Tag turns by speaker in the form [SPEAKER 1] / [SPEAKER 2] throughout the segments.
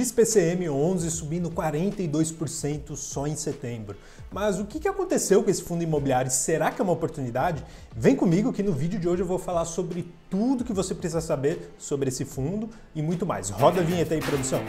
[SPEAKER 1] XPCM11 subindo 42% só em setembro. Mas o que aconteceu com esse fundo imobiliário? Será que é uma oportunidade? Vem comigo que no vídeo de hoje eu vou falar sobre tudo que você precisa saber sobre esse fundo e muito mais. Roda a vinheta aí, produção.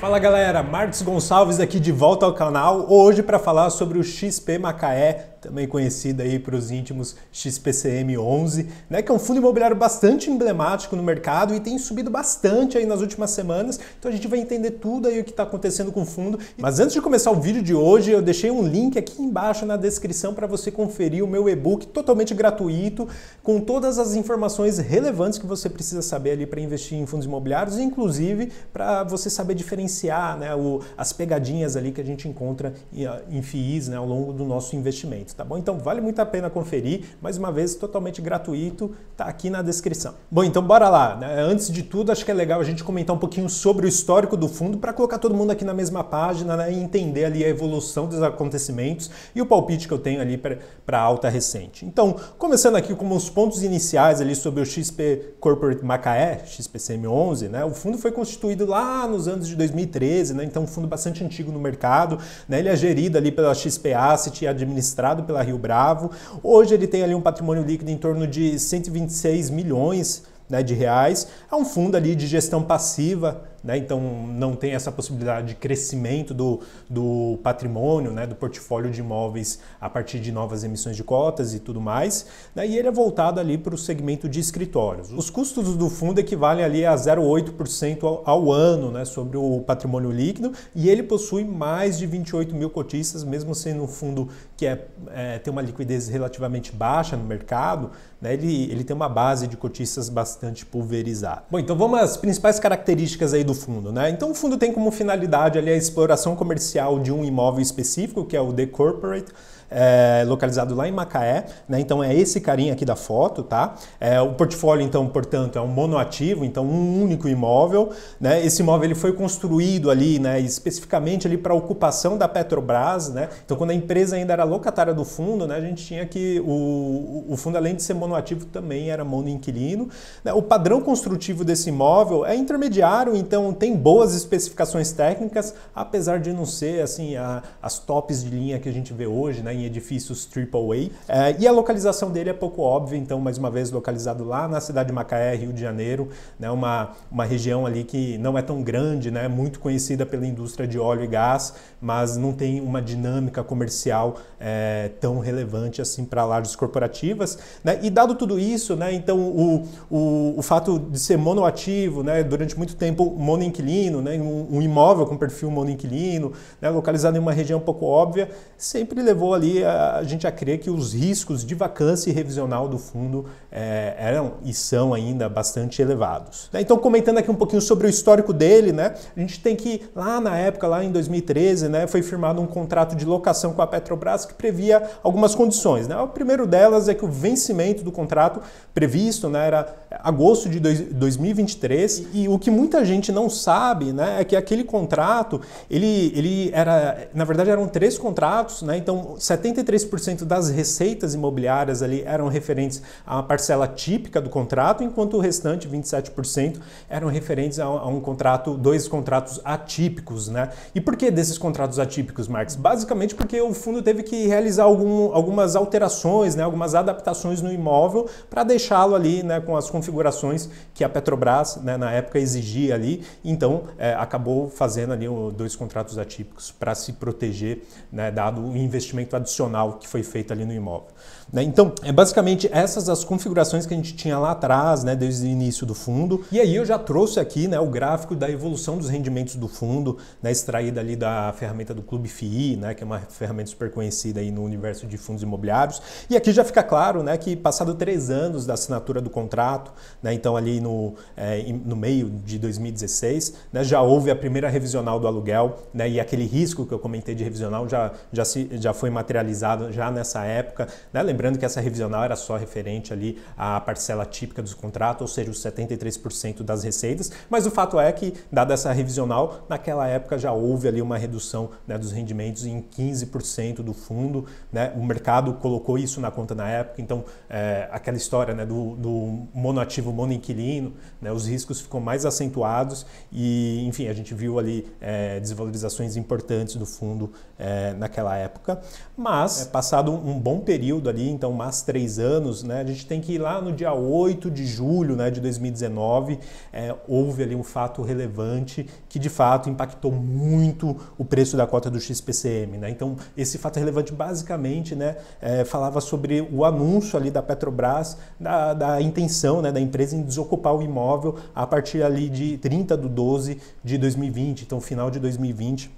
[SPEAKER 1] Fala galera, Marcos Gonçalves aqui de volta ao canal, hoje para falar sobre o XP Macaé também conhecida aí para os íntimos XPCM11, né, que é um fundo imobiliário bastante emblemático no mercado e tem subido bastante aí nas últimas semanas. Então a gente vai entender tudo aí o que está acontecendo com o fundo. Mas antes de começar o vídeo de hoje, eu deixei um link aqui embaixo na descrição para você conferir o meu e-book totalmente gratuito com todas as informações relevantes que você precisa saber ali para investir em fundos imobiliários, inclusive para você saber diferenciar né, o, as pegadinhas ali que a gente encontra em, ah, em FIIs né, ao longo do nosso investimento. Tá tá bom? Então vale muito a pena conferir, mais uma vez totalmente gratuito, tá aqui na descrição. Bom, então bora lá. Né? Antes de tudo, acho que é legal a gente comentar um pouquinho sobre o histórico do fundo para colocar todo mundo aqui na mesma página né, e entender ali a evolução dos acontecimentos e o palpite que eu tenho ali para a alta recente. Então, começando aqui com os pontos iniciais ali sobre o XP Corporate Macaé, XPCM11, né? O fundo foi constituído lá nos anos de 2013, né? Então, um fundo bastante antigo no mercado, né? Ele é gerido ali pela XP Asset e administrado comprado pela Rio Bravo. Hoje ele tem ali um patrimônio líquido em torno de 126 milhões né, de reais. É um fundo ali de gestão passiva né? então não tem essa possibilidade de crescimento do, do patrimônio, né? do portfólio de imóveis a partir de novas emissões de cotas e tudo mais. Né? E ele é voltado ali para o segmento de escritórios. Os custos do fundo equivalem ali a 0,8% ao, ao, ano né? sobre o patrimônio líquido e ele possui mais de 28 mil cotistas, mesmo sendo um fundo que é, é tem uma liquidez relativamente baixa no mercado, né? ele, ele tem uma base de cotistas bastante pulverizada. Bom, então vamos às principais características aí do fundo. Né? Então, o fundo tem como finalidade ali, a exploração comercial de um imóvel específico, que é o The Corporate, é, localizado lá em Macaé, né? Então é esse carinha aqui da foto, tá? É, o portfólio, então, portanto, é um monoativo, então um único imóvel, né? Esse imóvel ele foi construído ali, né? Especificamente ali para ocupação da Petrobras, né? Então quando a empresa ainda era locatária do fundo, né? A gente tinha que o, o fundo além de ser monoativo também era monoinquilino. Né? O padrão construtivo desse imóvel é intermediário, então tem boas especificações técnicas, apesar de não ser assim a, as tops de linha que a gente vê hoje, né? em edifícios AAA. É, e a localização dele é pouco óbvia, então, mais uma vez, localizado lá na cidade de Macaé, Rio de Janeiro, né, uma, uma região ali que não é tão grande, né, muito conhecida pela indústria de óleo e gás, mas não tem uma dinâmica comercial é, tão relevante assim para lajes corporativas. Né? E dado tudo isso, né, então o, o, o fato de ser monoativo, né, durante muito tempo monoinquilino, né, um, um imóvel com perfil monoinquilino, né, localizado em uma região pouco óbvia, sempre levou ali ali a, a gente já crê que os riscos de vacância e revisional do fundo é, eram e são ainda bastante elevados. Né? Então, comentando aqui um pouquinho sobre o histórico dele, né? A gente tem que, lá na época, lá em 2013, né, foi firmado um contrato de locação com a Petrobras que previa algumas condições. Né? O primeiro delas é que o vencimento do contrato previsto né, era agosto de 2023, e o que muita gente não sabe né, é que aquele contrato, ele, ele era, na verdade, eram três contratos, né? Então, 73% das receitas imobiliárias ali eram referentes à parcela típica do contrato, enquanto o restante, 27%, eram referentes a um contrato, dois contratos atípicos, né? E por que desses contratos atípicos, Marcos? Basicamente porque o fundo teve que realizar algum, algumas alterações, né, algumas adaptações no imóvel para deixá-lo ali né, com as configurações que a Petrobras né, na época exigia ali. Então é, acabou fazendo ali dois contratos atípicos para se proteger, né, dado o investimento adicional adicional que foi feita ali no imóvel. Né? Então, é basicamente essas as configurações que a gente tinha lá atrás, né, desde o início do fundo. E aí eu já trouxe aqui né, o gráfico da evolução dos rendimentos do fundo, né, extraída ali da ferramenta do Clube FII, né, que é uma ferramenta super conhecida aí no universo de fundos imobiliários. E aqui já fica claro né, que passado três anos da assinatura do contrato, né, então ali no, é, no meio de 2016, né, já houve a primeira revisional do aluguel né, e aquele risco que eu comentei de revisional já, já, se, já foi materializado já nessa época. Né? lembrando que essa revisional era só referente ali à parcela típica dos contratos, ou seja, os 73% das receitas, mas o fato é que, dada essa revisional, naquela época já houve ali uma redução né, dos rendimentos em 15% do fundo, né? o mercado colocou isso na conta na época, então é, aquela história né, do, do monoativo monoinquilino, né, os riscos ficam mais acentuados e, enfim, a gente viu ali é, desvalorizações importantes do fundo é, naquela época, mas é. passado um bom período ali então, mais três anos, né, a gente tem que ir lá no dia 8 de julho né, de 2019. É, houve ali um fato relevante que, de fato, impactou muito o preço da cota do XPCM. Né? Então, esse fato é relevante, basicamente, né, é, falava sobre o anúncio ali da Petrobras da, da intenção né, da empresa em desocupar o imóvel a partir ali de 30 de 12 de 2020, então final de 2020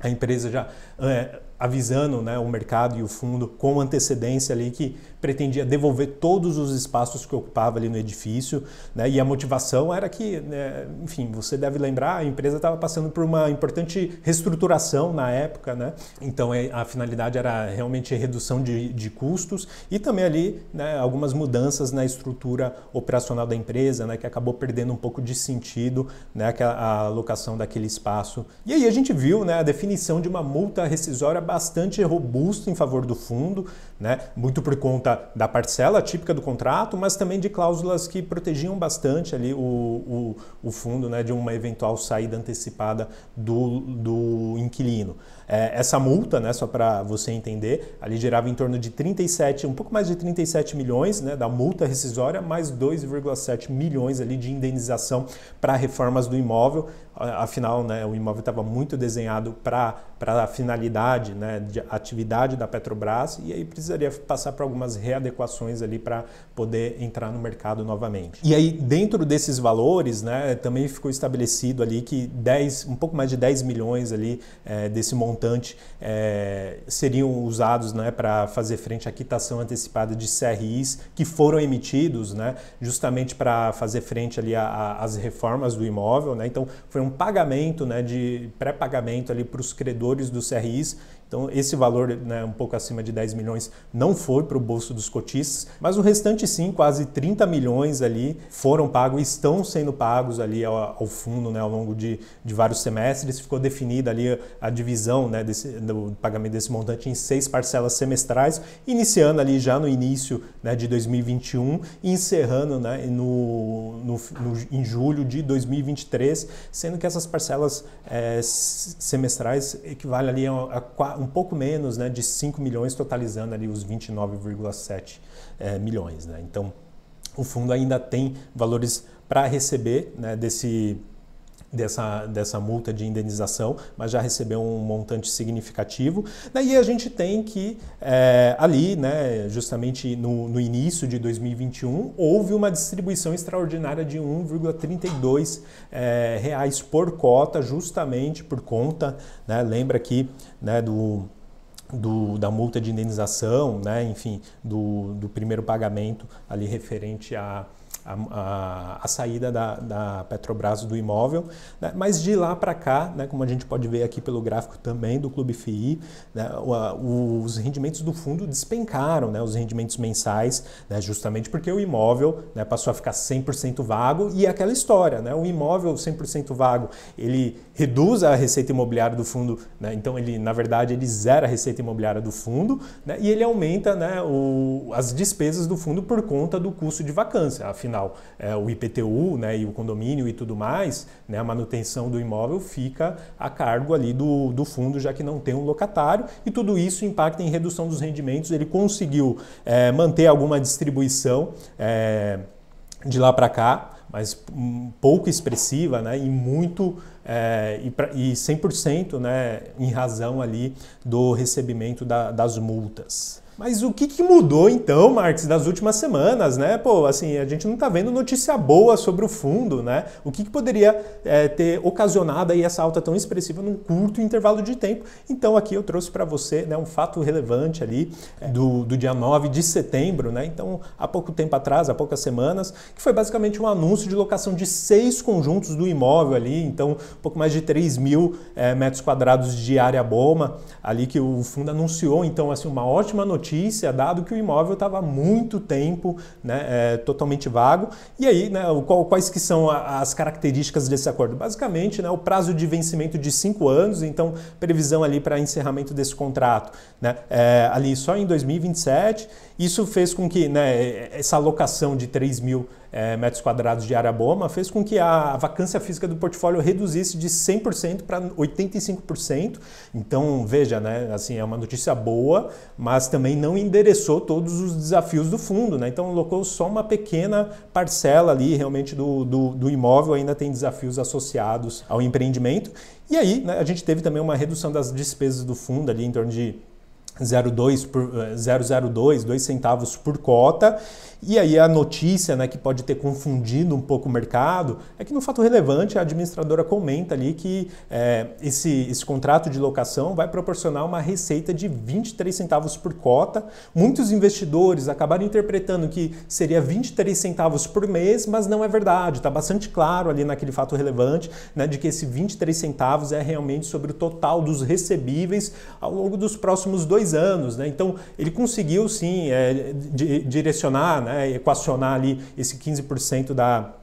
[SPEAKER 1] a empresa já é, avisando né, o mercado e o fundo com antecedência ali que pretendia devolver todos os espaços que ocupava ali no edifício, né, e a motivação era que, né, enfim, você deve lembrar, a empresa estava passando por uma importante reestruturação na época, né, então é, a finalidade era realmente redução de, de custos e também ali né, algumas mudanças na estrutura operacional da empresa, né, que acabou perdendo um pouco de sentido né, a alocação daquele espaço. E aí a gente viu né, a definição de uma multa rescisória bastante robusto em favor do fundo, né? muito por conta da parcela típica do contrato, mas também de cláusulas que protegiam bastante ali o, o, o fundo né? de uma eventual saída antecipada do, do inquilino. É, essa multa, né? só para você entender, ali gerava em torno de 37, um pouco mais de 37 milhões né? da multa rescisória, mais 2,7 milhões ali de indenização para reformas do imóvel, afinal né, o imóvel estava muito desenhado para a finalidade né, de atividade da Petrobras e aí precisaria passar por algumas readequações ali para poder entrar no mercado novamente. E aí dentro desses valores né, também ficou estabelecido ali que 10, um pouco mais de 10 milhões ali é, desse montante é, seriam usados né, para fazer frente à quitação antecipada de CRIs que foram emitidos né, justamente para fazer frente ali às reformas do imóvel. Né? Então foi um pagamento, né, de pré-pagamento ali para os credores dos CRIs. Então, esse valor, né, um pouco acima de 10 milhões, não foi para o bolso dos cotistas, mas o restante sim, quase 30 milhões ali foram pagos, estão sendo pagos ali ao, ao fundo, né, ao longo de, de vários semestres. Ficou definida ali a divisão, né, desse, do pagamento desse montante em seis parcelas semestrais, iniciando ali já no início, né, de 2021 e encerrando, né, no, no, no em julho de 2023, sendo sendo que essas parcelas é, semestrais equivalem ali a, a, um pouco menos né, de 5 milhões, totalizando ali os 29,7 é, milhões. Né? Então, o fundo ainda tem valores para receber né, desse dessa, dessa multa de indenização, mas já recebeu um montante significativo. Daí a gente tem que é, ali, né, justamente no, no início de 2021, houve uma distribuição extraordinária de 1,32 é, eh, reais por cota, justamente por conta, né, lembra aqui né, do do, da multa de indenização, né, enfim, do, do primeiro pagamento ali referente a, a, a, a saída da, da, Petrobras do imóvel. Né? Mas de lá para cá, né, como a gente pode ver aqui pelo gráfico também do Clube FII, né, os rendimentos do fundo despencaram, né, os rendimentos mensais, né, justamente porque o imóvel né, passou a ficar 100% vago e é aquela história, né, o imóvel 100% vago, ele reduz a receita imobiliária do fundo, né, então ele, na verdade, ele zera a receita imobiliária do fundo né, e ele aumenta né, o, as despesas do fundo por conta do custo de vacância. Afinal, afinal é, o IPTU né, e o condomínio e tudo mais, né, a manutenção do imóvel fica a cargo ali do, do fundo, já que não tem um locatário, e tudo isso impacta em redução dos rendimentos. Ele conseguiu é, manter alguma distribuição é, de lá para cá, mas hum, pouco expressiva né, e muito é, e, pra, e 100% né, em razão ali do recebimento da, das multas. Mas o que, que, mudou então, Marx, nas últimas semanas, né? Pô, assim, a gente não está vendo notícia boa sobre o fundo, né? O que, que poderia é, ter ocasionado aí essa alta tão expressiva num curto intervalo de tempo? Então aqui eu trouxe para você né, um fato relevante ali é. do, do dia 9 de setembro, né? Então há pouco tempo atrás, há poucas semanas, que foi basicamente um anúncio de locação de seis conjuntos do imóvel ali, então um pouco mais de 3 mil é, metros quadrados de área bomba ali que o fundo anunciou, então assim, uma ótima notícia notícia, dado que o imóvel estava há muito tempo né, é, totalmente vago. E aí, né, quais que são as características desse acordo? Basicamente, né, o prazo de vencimento de cinco anos, então previsão ali para encerramento desse contrato, né, é, ali só em 2027 isso fez com que né, é, é, essa alocação de 3 mil é, metros quadrados de área boma fez com que a vacância física do portfólio reduzisse de 100% para 85%. Então, veja, né, assim, é uma notícia boa, mas também não endereçou todos os desafios do fundo. Né? Então, alocou só uma pequena parcela ali realmente do, do, do imóvel, ainda tem desafios associados ao empreendimento. E aí, né, a gente teve também uma redução das despesas do fundo ali em torno de 0,02 por, 002, eh, 2 centavos por cota. E aí a notícia, né, que pode ter confundido um pouco o mercado, é que no fato relevante a administradora comenta ali que é, esse, esse contrato de locação vai proporcionar uma receita de 23 centavos por cota. Muitos investidores acabaram interpretando que seria 23 centavos por mês, mas não é verdade. Está bastante claro ali naquele fato relevante, né, de que esse 23 centavos é realmente sobre o total dos recebíveis ao longo dos próximos dois dois anos. Né? Então, ele conseguiu sim é, direcionar, né, equacionar ali esse 15% da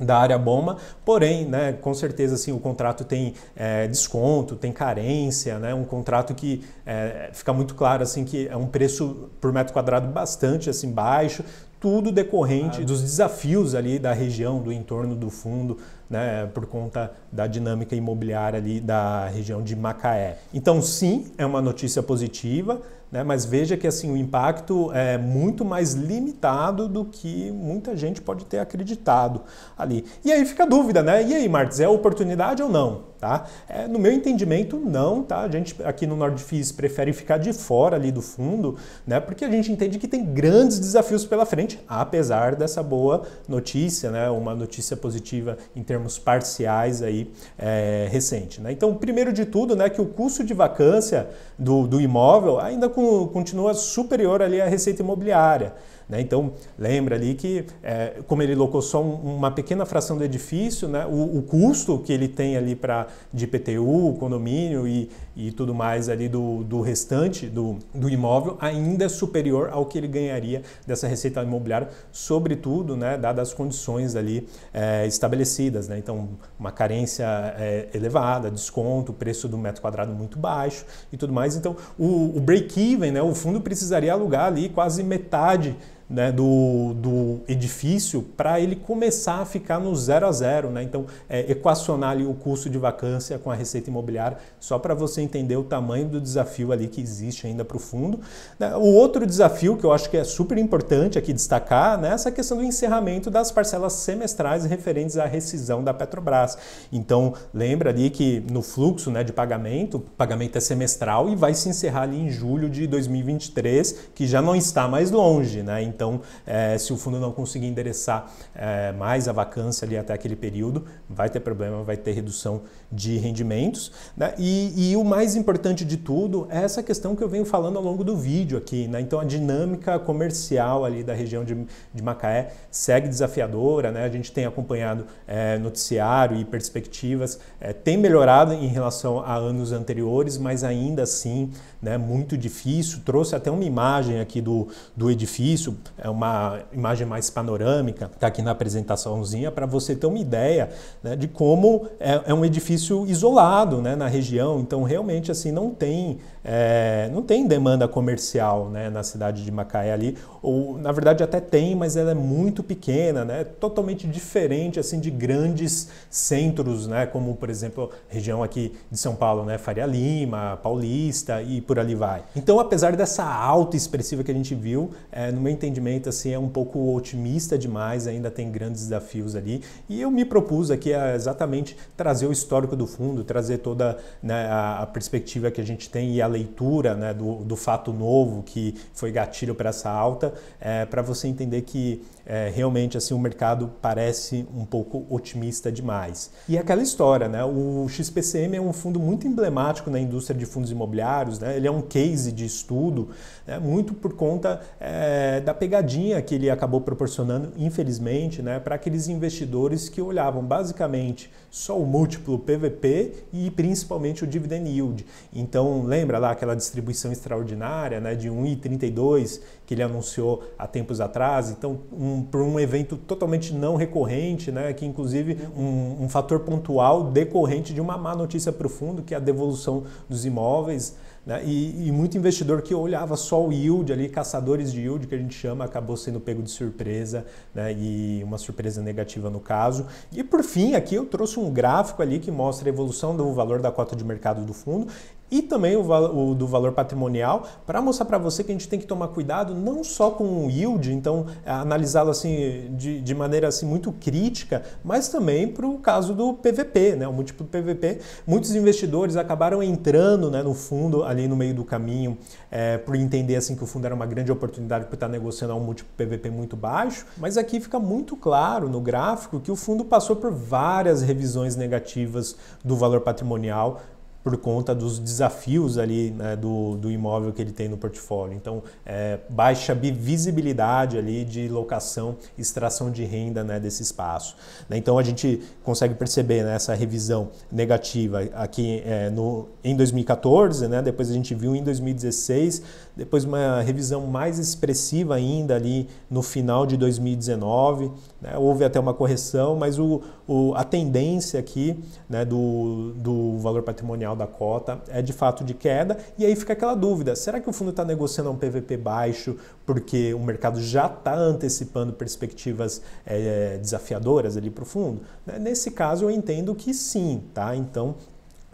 [SPEAKER 1] da área bomba, porém, né, com certeza assim, o contrato tem é, desconto, tem carência, né, um contrato que é, fica muito claro assim que é um preço por metro quadrado bastante assim baixo, tudo decorrente ah. dos desafios ali da região, do entorno do fundo, né, por conta da dinâmica imobiliária ali da região de Macaé. Então, sim, é uma notícia positiva, né, mas veja que assim o impacto é muito mais limitado do que muita gente pode ter acreditado ali. E aí fica a dúvida, né? E aí, Martins, é oportunidade ou não? Tá? É, no meu entendimento, não, tá? A gente aqui no Nordfis prefere ficar de fora ali do fundo, né? Porque a gente entende que tem grandes desafios pela frente, apesar dessa boa notícia, né? Uma notícia positiva em termos parciais aí é, recente, né? Então, primeiro de tudo, né? Que o custo de vacância do, do imóvel ainda com, continua superior ali à receita imobiliária. Né? Então, lembra ali que, é, como ele locou só um, uma pequena fração do edifício, né? o, o, custo que ele tem ali para de IPTU, condomínio e, e tudo mais ali do, do restante do, do imóvel ainda é superior ao que ele ganharia dessa receita imobiliária, sobretudo né, dadas as condições ali é, estabelecidas. Né? Então, uma carência é, elevada, desconto, preço do metro quadrado muito baixo e tudo mais. Então, o, o break-even, né, o fundo precisaria alugar ali quase metade né, do, do edifício para ele começar a ficar no zero a zero. Né? Então, é, equacionar ali o custo de vacância com a receita imobiliária, só para você entender o tamanho do desafio ali que existe ainda para o fundo. Né? O outro desafio que eu acho que é super importante aqui destacar né, é essa questão do encerramento das parcelas semestrais referentes à rescisão da Petrobras. Então, lembra ali que no fluxo né, de pagamento, o pagamento é semestral e vai se encerrar ali em julho de 2023, que já não está mais longe. Né? Então, então, é, se o fundo não conseguir endereçar é, mais a vacância ali até aquele período, vai ter problema, vai ter redução de rendimentos. Né? E, e, o mais importante de tudo é essa questão que eu venho falando ao longo do vídeo aqui. Né? Então, a dinâmica comercial ali da região de, de Macaé segue desafiadora. Né? A gente tem acompanhado é, noticiário e perspectivas, tem melhorado em relação a anos anteriores, mas ainda assim né, muito difícil. Trouxe até uma imagem aqui do, do edifício é uma imagem mais panorâmica, está aqui na apresentaçãozinha, para você ter uma ideia né, de como é, é, um edifício isolado né, na região. Então, realmente, assim, não tem, é, não tem demanda comercial né, na cidade de Macaé ali. Ou, na verdade, até tem, mas ela é muito pequena, né, totalmente diferente assim de grandes centros, né, como, por exemplo, a região aqui de São Paulo, né, Faria Lima, Paulista e por ali vai. Então, apesar dessa alta expressiva que a gente viu, é, no meu entendimento, entendimento assim é um pouco otimista demais, ainda tem grandes desafios ali. E eu me propus aqui a exatamente trazer o histórico do fundo, trazer toda né, a, perspectiva que a gente tem e a leitura né, do, do, fato novo que foi gatilho para essa alta, é, para você entender que é, realmente assim o mercado parece um pouco otimista demais. E é aquela história, né? O XPCM é um fundo muito emblemático na indústria de fundos imobiliários, né? Ele é um case de estudo, né, muito por conta é, da pegada pegadinha que ele acabou proporcionando, infelizmente, né, para aqueles investidores que olhavam basicamente só o múltiplo PVP e principalmente o dividend yield. Então, lembra lá aquela distribuição extraordinária né, de 1,32 que ele anunciou há tempos atrás? Então, um, por um evento totalmente não recorrente, né, que inclusive um, um fator pontual decorrente de uma má notícia para o fundo, que é a devolução dos imóveis. Né? E, e, muito investidor que olhava só o yield ali, caçadores de yield que a gente chama, acabou sendo pego de surpresa né? e uma surpresa negativa no caso. E por fim, aqui eu trouxe um gráfico ali que mostra a evolução do valor da cota de mercado do fundo e também o, o, do valor patrimonial, para mostrar para você que a gente tem que tomar cuidado não só com o yield, então é, analisá-lo assim de, de, maneira assim muito crítica, mas também para o caso do PVP, né, o múltiplo PVP. Muitos investidores acabaram entrando né, no fundo ali no meio do caminho é, por entender assim que o fundo era uma grande oportunidade por estar negociando um múltiplo PVP muito baixo, mas aqui fica muito claro no gráfico que o fundo passou por várias revisões negativas do valor patrimonial por conta dos desafios ali né, do, do imóvel que ele tem no portfólio. Então, é, baixa visibilidade ali de locação, extração de renda né, desse espaço. Né. Então, a gente consegue perceber né, essa revisão negativa aqui é, no, em 2014, né, depois a gente viu em 2016, depois uma revisão mais expressiva ainda ali no final de 2019. Né, houve até uma correção, mas o o, a tendência aqui né, do, do valor patrimonial da cota é de fato de queda, e aí fica aquela dúvida: será que o fundo está negociando um PVP baixo porque o mercado já está antecipando perspectivas é, desafiadoras ali para o fundo? Né, nesse caso, eu entendo que sim, tá? Então,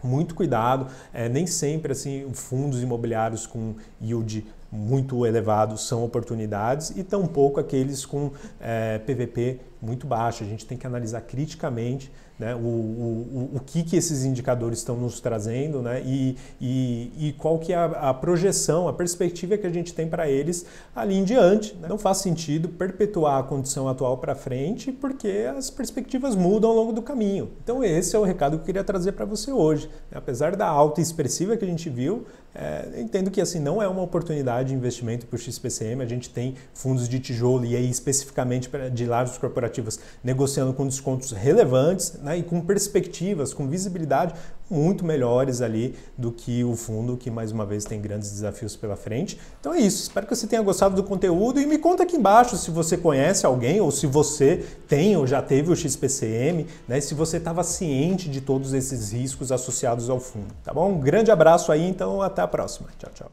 [SPEAKER 1] muito cuidado, é, nem sempre assim fundos imobiliários com yield muito elevados são oportunidades e tampouco aqueles com é, eh, PVP muito baixo. A gente tem que analisar criticamente né, o, o, o que, que esses indicadores estão nos trazendo né, e, e, e qual que é a, a, projeção, a perspectiva que a gente tem para eles ali em diante. Né? Não faz sentido perpetuar a condição atual para frente porque as perspectivas mudam ao longo do caminho. Então esse é o recado que eu queria trazer para você hoje. Né. Apesar da alta expressiva que a gente viu, é, entendo que assim não é uma oportunidade de investimento para o XPCM. A gente tem fundos de tijolo e aí especificamente de lados corporativas negociando com descontos relevantes né, e com perspectivas, com visibilidade muito melhores ali do que o fundo, que mais uma vez tem grandes desafios pela frente. Então é isso, espero que você tenha gostado do conteúdo e me conta aqui embaixo se você conhece alguém ou se você tem ou já teve o XPCM, né, se você estava ciente de todos esses riscos associados ao fundo, tá bom? Um grande abraço aí, então até a próxima. Tchau, tchau.